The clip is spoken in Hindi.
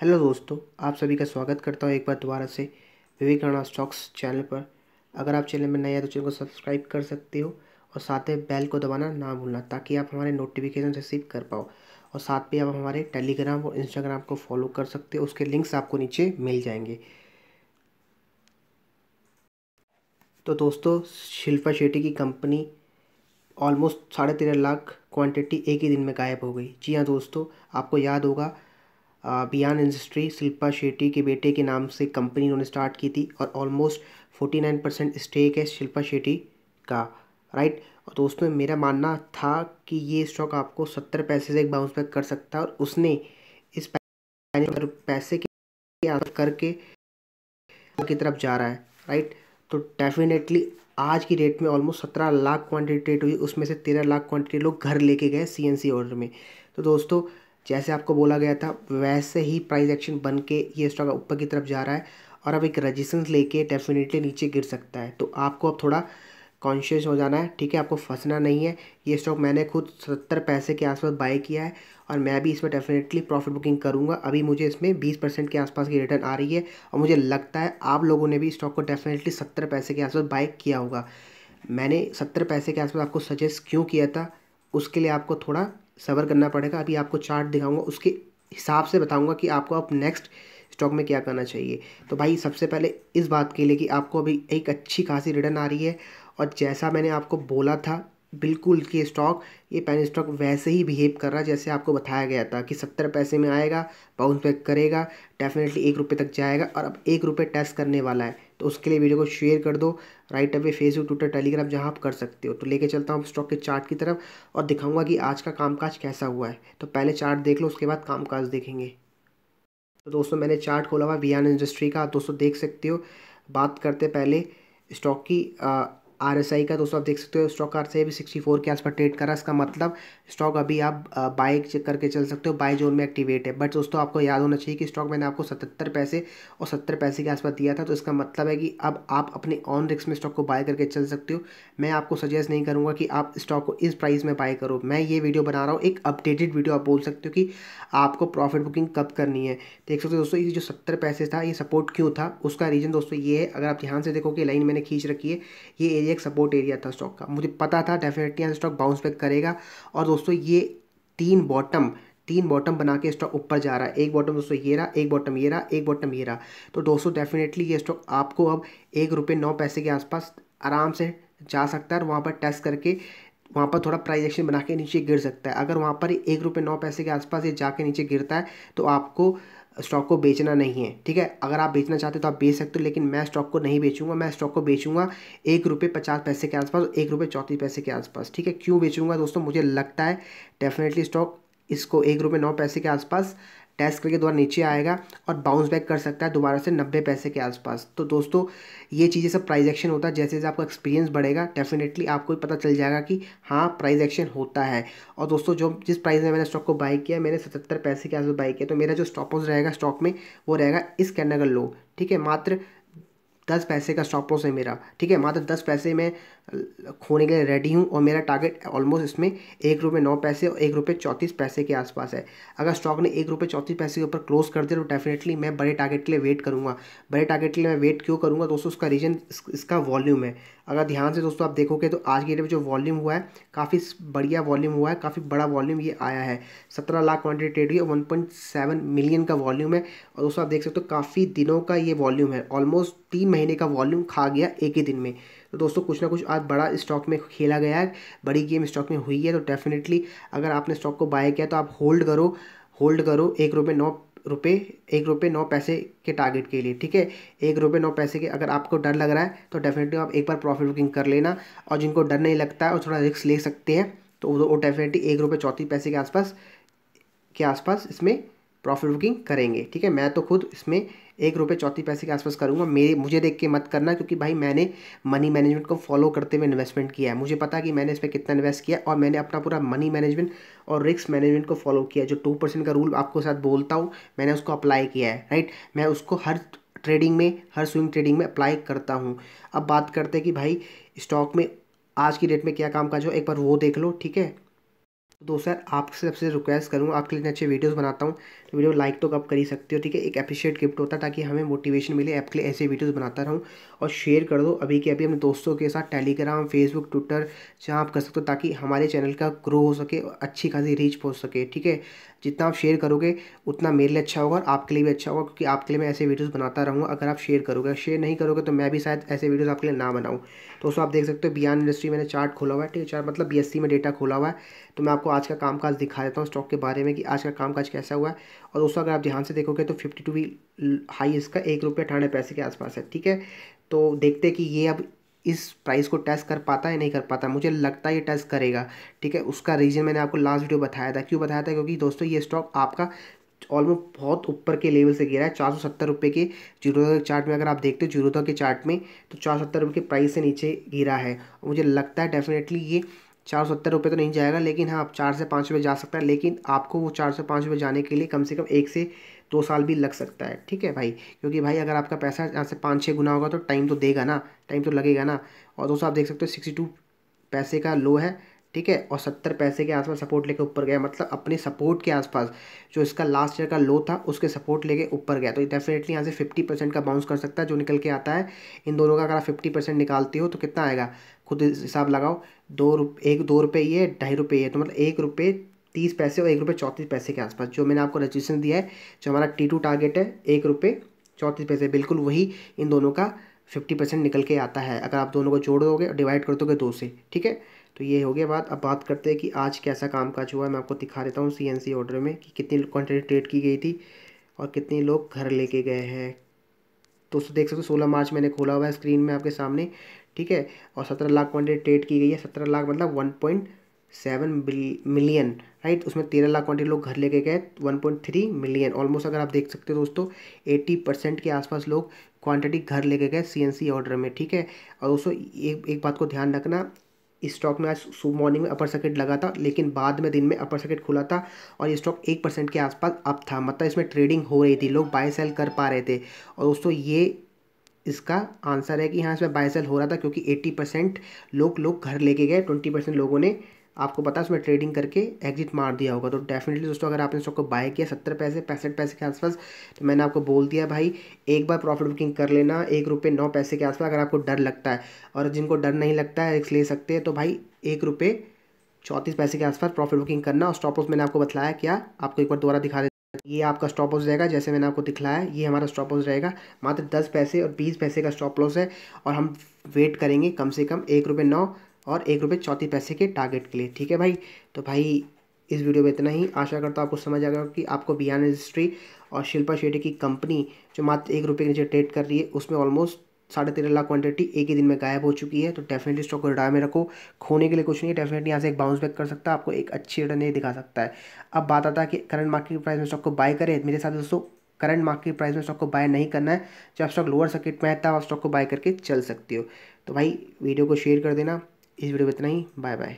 हेलो दोस्तों आप सभी का स्वागत करता हूँ एक बार दोबारा से विवेकानंदा स्टॉक्स चैनल पर अगर आप चैनल में नए हैं तो चैनल को सब्सक्राइब कर सकते हो और साथ में बेल को दबाना ना भूलना ताकि आप हमारे नोटिफिकेशन रिसीव कर पाओ और साथ में आप हमारे टेलीग्राम और इंस्टाग्राम को फॉलो कर सकते हो उसके लिंक्स आपको नीचे मिल जाएंगे तो दोस्तों शिल्पा शेट्टी की कंपनी ऑलमोस्ट साढ़े तेरह लाख क्वांटिटी एक ही दिन में गायब हो गई जी हाँ दोस्तों आपको याद होगा बियान इंडस्ट्री शिल्पा शेट्टी के बेटे के नाम से कंपनी उन्होंने स्टार्ट की थी और almost forty nine percent stake है शिल्पा शेट्टी का राइट और दोस्तों मेरा मानना था कि ये स्टॉक आपको सत्तर पैसे से एक बाउंस बैक कर सकता है और उसने इस पैसे के करके की तरफ जा रहा है राइट तो डेफिनेटली आज की डेट में ऑलमोस्ट सत्रह लाख क्वांटिटी हुई उसमें से तेरह लाख क्वांटिटी लोग घर लेके गए सीएनसी ऑर्डर में तो दोस्तों जैसे आपको बोला गया था वैसे ही प्राइस एक्शन बन के ये स्टॉक ऊपर की तरफ जा रहा है और अब एक रजिस्टेंस लेके डेफिनेटली नीचे गिर सकता है तो आपको अब थोड़ा कॉन्शियस हो जाना है ठीक है आपको फंसना नहीं है ये स्टॉक मैंने खुद सत्तर पैसे के आसपास बाय किया है और मैं भी इसमें डेफिनेटली प्रॉफिट बुकिंग करूँगा अभी मुझे इसमें बीस परसेंट के आसपास की रिटर्न आ रही है और मुझे लगता है आप लोगों ने भी स्टॉक को डेफिनेटली सत्तर पैसे के आसपास बाय किया होगा मैंने सत्तर पैसे के आसपास आपको सजेस्ट क्यों किया था उसके लिए आपको थोड़ा सबर करना पड़ेगा अभी आपको चार्ट दिखाऊंगा उसके हिसाब से बताऊंगा कि आपको अब नेक्स्ट स्टॉक में क्या करना चाहिए तो भाई सबसे पहले इस बात के लिए कि आपको अभी एक अच्छी खासी रिटर्न आ रही है और जैसा मैंने आपको बोला था बिल्कुल कि स्टॉक ये पेन स्टॉक वैसे ही बिहेव कर रहा है जैसे आपको बताया गया था कि सत्तर पैसे में आएगा बाउंस बैक करेगा डेफिनेटली एक रुपये तक जाएगा और अब एक रुपये टेस्ट करने वाला है तो उसके लिए वीडियो को शेयर कर दो right away Facebook Twitter Telegram जहाँ आप कर सकते हो तो लेके चलता हूँ स्टॉक के चार्ट की तरफ और दिखाऊंगा कि आज का कामकाज कैसा हुआ है तो पहले चार्ट देख लो उसके बाद कामकाज देखेंगे तो दोस्तों मैंने चार्ट खोला हुआ वी इंडस्ट्री का दोस्तों देख सकते हो बात करते पहले स्टॉक की आर एस आई का दोस्तों आप देख सकते हो स्टॉक आर से भी सिक्सटी फोर के आसपास ट्रेड करा इसका मतलब स्टॉक अभी आप बाइक चेक करके चल सकते हो बाई जोन में एक्टिवेट है बट दोस्तों आपको याद होना चाहिए कि स्टॉक मैंने आपको सतहत्तर पैसे और सत्तर पैसे के आसपास दिया था तो इसका मतलब है कि अब आप अपने ऑन रिक्स में स्टॉक को बाय करके चल सकते हो मैं आपको सजेस्ट नहीं करूँगा कि आप स्टॉक को इस प्राइस में बाय करो मैं ये वीडियो बना रहा हूँ एक अपडेटेड वीडियो आप बोल सकते हो कि आपको प्रॉफिट बुकिंग कब करनी है देख सकते हो दोस्तों ये जो सत्तर पैसे था ये सपोर्ट क्यों था उसका रीज़न दोस्तों ये है अगर आप ध्यान से देखो कि लाइन मैंने खींच रखी है ये ये एक सपोर्ट एरिया था स्टॉक का मुझे पता था डेफिनेटली स्टॉक बाउंस बैक करेगा और दोस्तों ये तीन बॉटम तीन बॉटम बना के स्टॉक ऊपर जा रहा है एक बॉटम दोस्तों ये रहा एक बॉटम ये रहा एक बॉटम ये रहा तो दोस्तों डेफिनेटली ये स्टॉक आपको अब एक रुपये नौ पैसे के आसपास आराम से जा सकता है और वहाँ पर टेस्ट करके वहाँ पर थोड़ा प्राइज एक्शन बना के नीचे गिर सकता है अगर वहाँ पर एक रुपये नौ पैसे के आसपास ये जाके नीचे गिरता है तो आपको स्टॉक को बेचना नहीं है ठीक है अगर आप बेचना चाहते तो आप बेच सकते हो लेकिन मैं स्टॉक को नहीं बेचूंगा मैं स्टॉक को बेचूंगा एक रुपये पचास पैसे के आसपास एक रुपये चौंतीस पैसे के आसपास ठीक है क्यों बेचूंगा दोस्तों मुझे लगता है डेफिनेटली स्टॉक इसको एक रुपये नौ पैसे के आसपास टेस्ट करके दोबारा नीचे आएगा और बाउंस बैक कर सकता है दोबारा से नब्बे पैसे के आसपास तो दोस्तों ये चीज़ें सब प्राइज एक्शन होता है जैसे जैसे आपका एक्सपीरियंस बढ़ेगा डेफिनेटली आपको भी पता चल जाएगा कि हाँ प्राइज एक्शन होता है और दोस्तों जो जिस प्राइस में मैंने स्टॉक को बाई किया मैंने सतहत्तर पैसे के आसपास बाई किया तो मेरा जो स्टॉप रहेगा स्टॉक में वो रहेगा इस कैंडल लो ठीक है मात्र दस पैसे का स्टॉप लॉस है मेरा ठीक है मात्र दस पैसे में खोने के लिए रेडी हूँ और मेरा टारगेट ऑलमोस्ट इसमें एक रुपये नौ पैसे और एक रुपये चौंतीस पैसे के आसपास है अगर स्टॉक ने एक रुपये चौंतीस पैसे के ऊपर क्लोज कर दिया तो डेफिनेटली मैं बड़े टारगेट के लिए वेट करूँगा बड़े टारगेट के लिए मैं वेट क्यों करूँगा दोस्तों उसका रीज़न इसका वॉल्यूम है अगर ध्यान से दोस्तों आप देखोगे तो आज की डेट में जो वॉल्यूम हुआ है काफ़ी बढ़िया वॉल्यूम हुआ है काफ़ी बड़ा वॉल्यूम ये आया है सत्रह लाख क्वान्टिटी ट्रेड हुई वन पॉइंट सेवन मिलियन का वॉल्यूम है और दोस्तों आप देख सकते हो काफ़ी दिनों का ये वॉल्यूम है ऑलमोस्ट तीन महीने का वॉल्यूम खा गया एक ही दिन में तो दोस्तों कुछ ना कुछ आज बड़ा स्टॉक में खेला गया है बड़ी गेम स्टॉक में हुई है तो डेफिनेटली अगर आपने स्टॉक को बाय किया तो आप होल्ड करो होल्ड करो एक रुपये नौ रुपये एक रुपये नौ पैसे के टारगेट के लिए ठीक है एक रुपये नौ पैसे के अगर आपको डर लग रहा है तो डेफिनेटली आप एक बार प्रॉफिट बुकिंग कर लेना और जिनको डर नहीं लगता है और थोड़ा रिस्क ले सकते हैं तो वो डेफिनेटली एक रुपये चौथी पैसे के आसपास के आसपास इसमें प्रॉफिट बुकिंग करेंगे ठीक है मैं तो खुद इसमें एक रुपये चौथी पैसे के आसपास करूँगा मेरे मुझे देख के मत करना क्योंकि भाई मैंने मनी मैनेजमेंट को फॉलो करते हुए इन्वेस्टमेंट किया है मुझे पता कि मैंने इसमें कितना इन्वेस्ट किया और मैंने अपना पूरा मनी मैनेजमेंट और रिस्क मैनेजमेंट को फॉलो किया जो टू परसेंट का रूल आपको साथ बोलता हूँ मैंने उसको अप्लाई किया है राइट मैं उसको हर ट्रेडिंग में हर स्विंग ट्रेडिंग में अप्लाई करता हूँ अब बात करते हैं कि भाई स्टॉक में आज की डेट में क्या काम काज हो एक बार वो देख लो ठीक है तो दोस्तों आपसे सबसे रिक्वेस्ट करूँ आपके लिए अच्छे वीडियोस बनाता हूँ तो वीडियो लाइक तो कब कर ही सकते हो ठीक है एक अप्रिशिएट गिफ्ट होता है ताकि हमें मोटिवेशन मिले आपके लिए ऐसे वीडियोस बनाता रहूँ और शेयर कर दो अभी के अभी अपने दोस्तों के साथ टेलीग्राम फेसबुक ट्विटर जहाँ आप कर सकते हो ताकि हमारे चैनल का ग्रो हो सके और अच्छी खासी रीच पहुँच सके ठीक है जितना आप शेयर करोगे उतना मेरे लिए अच्छा होगा और आपके लिए भी अच्छा होगा क्योंकि आपके लिए मैं ऐसे वीडियोज़ बनाता रहूँगा अगर आप शेयर करोगे शेयर नहीं करोगे तो मैं भी शायद ऐसे वीडियोज़ आपके लिए ना बनाऊँ तो उसको आप देख सकते हो बियान इंडस्ट्री मैंने चार्ट खोला हुआ है ठीक है चार्ट मतलब बी में डेटा खोला हुआ है तो मैं आपको आज का कामकाज दिखा देता हूँ स्टॉक के बारे में कि आज का कामकाज कैसा हुआ है और उसको अगर आप ध्यान से देखोगे तो फिफ्टी टू भी हाई इसका एक रुपये अठानवे पैसे के आसपास है ठीक है तो देखते हैं कि ये अब इस प्राइस को टेस्ट कर पाता है नहीं कर पाता मुझे लगता है ये टेस्ट करेगा ठीक है उसका रीज़न मैंने आपको लास्ट वीडियो बताया था क्यों बताया था क्योंकि दोस्तों ये स्टॉक आपका ऑलमोस्ट बहुत ऊपर के लेवल से गिरा है चार सौ सत्तर रुपये के जीरोधा के चार्ट में अगर आप देखते हो जीरोधा के चार्ट में तो चार सौ सत्तर रुपये के प्राइस से नीचे गिरा है और मुझे लगता है डेफिनेटली ये चार सौ सत्तर रुपये तो नहीं जाएगा लेकिन हाँ आप चार से पाँच रुपये जा सकता है लेकिन आपको वो चार से पाँच रुपये जाने के लिए कम से कम एक से दो साल भी लग सकता है ठीक है भाई क्योंकि भाई अगर आपका पैसा यहाँ से पाँच छः गुना होगा तो टाइम तो देगा ना टाइम तो लगेगा ना और दोस्तों आप देख सकते हो सिक्सटी टू पैसे का लो है ठीक है और सत्तर पैसे के आसपास सपोर्ट लेके ऊपर गया मतलब अपने सपोर्ट के आसपास जो इसका लास्ट ईयर का लो था उसके सपोर्ट लेके ऊपर गया तो डेफिनेटली यहाँ से फिफ्टी परसेंट का बाउंस कर सकता है जो निकल के आता है इन दोनों का अगर आप फिफ्टी परसेंट निकालती हो तो कितना आएगा खुद हिसाब लगाओ दो रुप एक दो रुपये ये ढाई रुपये ये तो मतलब एक रुपये तीस पैसे और एक रुपये चौंतीस पैसे के आसपास जो मैंने आपको रजिस्ट्रेशन दिया है जो हमारा टी टू टारगेट है एक रुपये चौंतीस पैसे बिल्कुल वही इन दोनों का फिफ्टी परसेंट निकल के आता है अगर आप दोनों को जोड़ दोगे और डिवाइड कर दोगे दो से ठीक है तो ये हो गया बात अब बात करते हैं कि आज कैसा काम काज हुआ है मैं आपको दिखा देता हूँ सी एन सी ऑर्डर में कि कितनी क्वान्टिटी ट्रेड की गई थी और कितने लोग घर लेके गए हैं दोस्तों देख सकते हो सोलह मार्च मैंने खोला हुआ है स्क्रीन में आपके सामने ठीक है और सत्रह लाख क्वान्टिटी ट्रेड की गई है सत्रह लाख मतलब one point seven million right उसमें तेरह लाख क्वांटिटी लोग घर लेके गए one point three million almost अगर आप देख सकते हो दोस्तों एट्टी परसेंट के आसपास लोग क्वांटिटी घर लेके गए सीएनसी ऑर्डर में ठीक है और दोस्तों एक एक बात को ध्यान रखना इस स्टॉक में आज सुबह मॉर्निंग में अपर सर्किट लगा था लेकिन बाद में दिन में अपर सर्किट खुला था और ये स्टॉक एक परसेंट के आसपास अप था मतलब इसमें ट्रेडिंग हो रही थी लोग बाय सेल कर पा रहे थे और दोस्तों ये इसका आंसर है कि हाँ इसमें बाय सेल हो रहा था क्योंकि एट्टी परसेंट लोग लोग घर लेके गए ट्वेंटी परसेंट लोगों ने आपको पता है उसमें ट्रेडिंग करके एग्जिट मार दिया होगा तो डेफिनेटली दोस्तों अगर आपने स्टॉक को बाय किया सत्तर पैसे पैंसठ पैसे के आसपास तो मैंने आपको बोल दिया भाई एक बार प्रॉफिट बुकिंग कर लेना एक रुपये नौ पैसे के आसपास अगर आपको डर लगता है और जिनको डर नहीं लगता है रिक्स ले सकते हैं तो भाई एक रुपये चौंतीस पैसे के आसपास प्रॉफिट बुकिंग करना और स्टॉप ऑफ मैंने आपको बताया क्या आपको एक बार दोबारा दिखा देता ये आपका स्टॉप लॉस रहेगा जैसे मैंने आपको दिखलाया ये हमारा स्टॉप लॉस रहेगा मात्र दस पैसे और बीस पैसे का स्टॉप लॉस है और हम वेट करेंगे कम से कम एक रुपये नौ और एक रुपये चौथी पैसे के टारगेट के लिए ठीक है भाई तो भाई इस वीडियो में इतना ही आशा करता हूँ आपको समझ आ गया कि आपको बिहान रजिस्ट्री और शिल्पा शेट्टी की कंपनी जो मात्र एक रुपये के नीचे ट्रेड कर रही है उसमें ऑलमोस्ट साढ़े तेरह लाख क्वांटिटी एक ही दिन में गायब हो चुकी है तो डेफिनेटली स्टॉक को रिटायर में रखो खोने के लिए कुछ नहीं है डेफिनेटली यहाँ से एक बाउंस बैक कर सकता है आपको एक अच्छी रिटर्न नहीं दिखा सकता है अब बात आता है कि करंट मार्केट प्राइस में स्टॉक को बाय करें मेरे साथ दोस्तों करंट मार्केट प्राइस में स्टॉक को बाय नहीं करना है जब स्टॉक लोअर सर्किट में है तब आप स्टॉक को बाय करके चल सकते हो तो भाई वीडियो को शेयर कर देना इस वीडियो में इतना ही बाय बाय